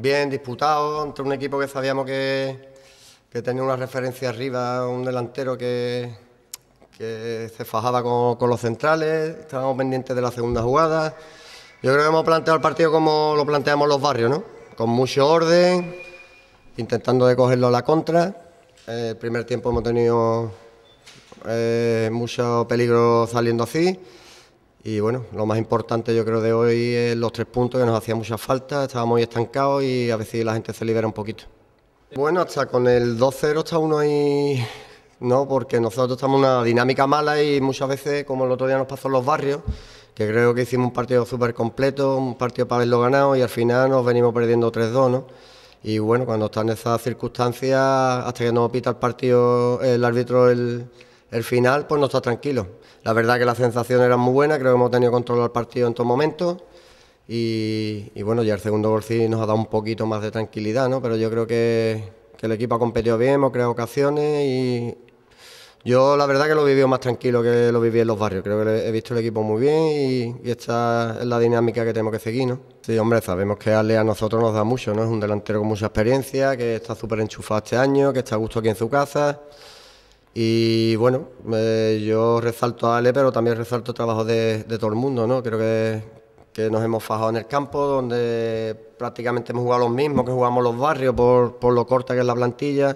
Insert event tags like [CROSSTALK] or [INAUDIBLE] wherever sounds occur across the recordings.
Bien disputado entre un equipo que sabíamos que, tenía una referencia arriba, un delantero que, se fajaba con, los centrales, estábamos pendientes de la segunda jugada. Yo creo que hemos planteado el partido como lo planteamos los barrios, ¿no? Con mucho orden, intentando de cogerlo a la contra. Eh, el primer tiempo hemos tenido eh, mucho peligro saliendo así. Y bueno, lo más importante yo creo de hoy es los tres puntos que nos hacía mucha falta, estábamos muy estancados y a veces la gente se libera un poquito. Bueno, hasta con el 2-0 está uno ahí, ¿no? Porque nosotros estamos en una dinámica mala y muchas veces, como el otro día nos pasó en los barrios, que creo que hicimos un partido súper completo, un partido para haberlo ganado y al final nos venimos perdiendo 3-2, ¿no? Y bueno, cuando están esas circunstancias, hasta que nos pita el partido el árbitro el el final pues no está tranquilo. La verdad que la sensación era muy buena... creo que hemos tenido control del partido en todo momento y, bueno, ya el segundo gol sí nos ha dado un poquito más de tranquilidad, ¿no? Pero yo creo que, el equipo ha competido bien, hemos creado ocasiones y yo la verdad que lo he vivido más tranquilo que lo viví en los barrios. Creo que he visto el equipo muy bien y, esta es la dinámica que tenemos que seguir, ¿no? Sí, hombre, sabemos que Ale a nosotros nos da mucho, ¿no? Es un delantero con mucha experiencia, que está súper enchufado este año, que está a gusto aquí en su casa y bueno, eh, yo resalto a Ale, pero también resalto el trabajo de, todo el mundo, ¿no? Creo que, nos hemos fajado en el campo, donde prácticamente hemos jugado los mismos que jugamos los barrios por, lo corta que es la plantilla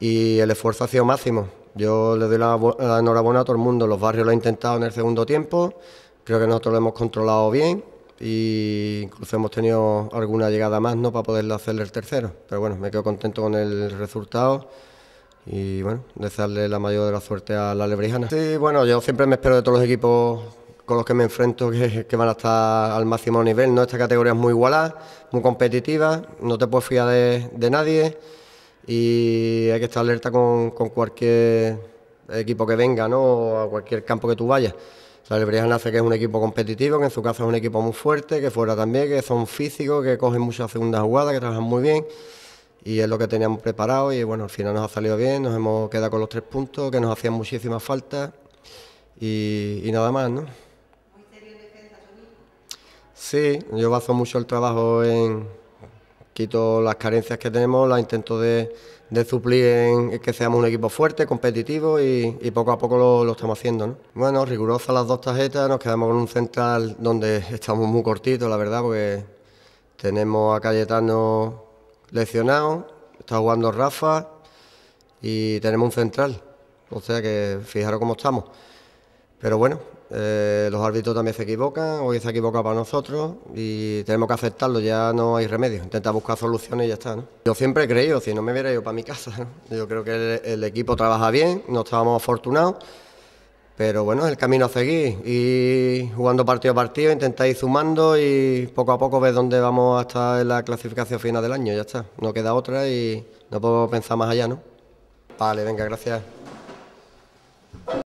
y el esfuerzo ha sido máximo. Yo le doy la, enhorabuena a todo el mundo, los barrios lo han intentado en el segundo tiempo, creo que nosotros lo hemos controlado bien y incluso hemos tenido alguna llegada más ¿no? para poder hacerle el tercero. Pero bueno, me quedo contento con el resultado y bueno, desearle la mayor de la suerte a la Lebrijana. Sí, bueno, yo siempre me espero de todos los equipos con los que me enfrento que, van a estar al máximo nivel, ¿no? Esta categoría es muy igualada, muy competitiva, no te puedes fiar de, nadie y hay que estar alerta con, cualquier equipo que venga, ¿no? a cualquier campo que tú vayas. La Lebrijana hace que es un equipo competitivo, que en su caso es un equipo muy fuerte, que fuera también, que son físicos, que cogen muchas segundas jugadas, que trabajan muy bien y es lo que teníamos preparado y bueno, al final nos ha salido bien, nos hemos quedado con los tres puntos que nos hacían muchísimas falta y, nada más, ¿no? sí, yo baso mucho el trabajo en quito las carencias que tenemos, las intento de, de suplir en que seamos un equipo fuerte, competitivo y, poco a poco lo, estamos haciendo. ¿no? Bueno, rigurosas las dos tarjetas, nos quedamos con un central donde [LAUGHS] estamos muy cortitos, la verdad, porque tenemos a Cayetano lesionado, está jugando Rafa y tenemos un central. O sea que fijaros cómo estamos. Pero bueno, eh, los árbitros también se equivocan, hoy se equivocado para nosotros y tenemos que aceptarlo, ya no hay remedio. Intenta buscar soluciones y ya está. ¿no? Yo siempre he creído, si no me hubiera ido para mi casa, yo creo que el, el equipo trabaja bien, no estábamos afortunados. Pero bueno, es el camino a seguir, y jugando partido a partido, intentáis sumando y poco a poco ves dónde vamos hasta la clasificación final del año, ya está. No queda otra y no puedo pensar más allá, ¿no? Vale, venga, gracias.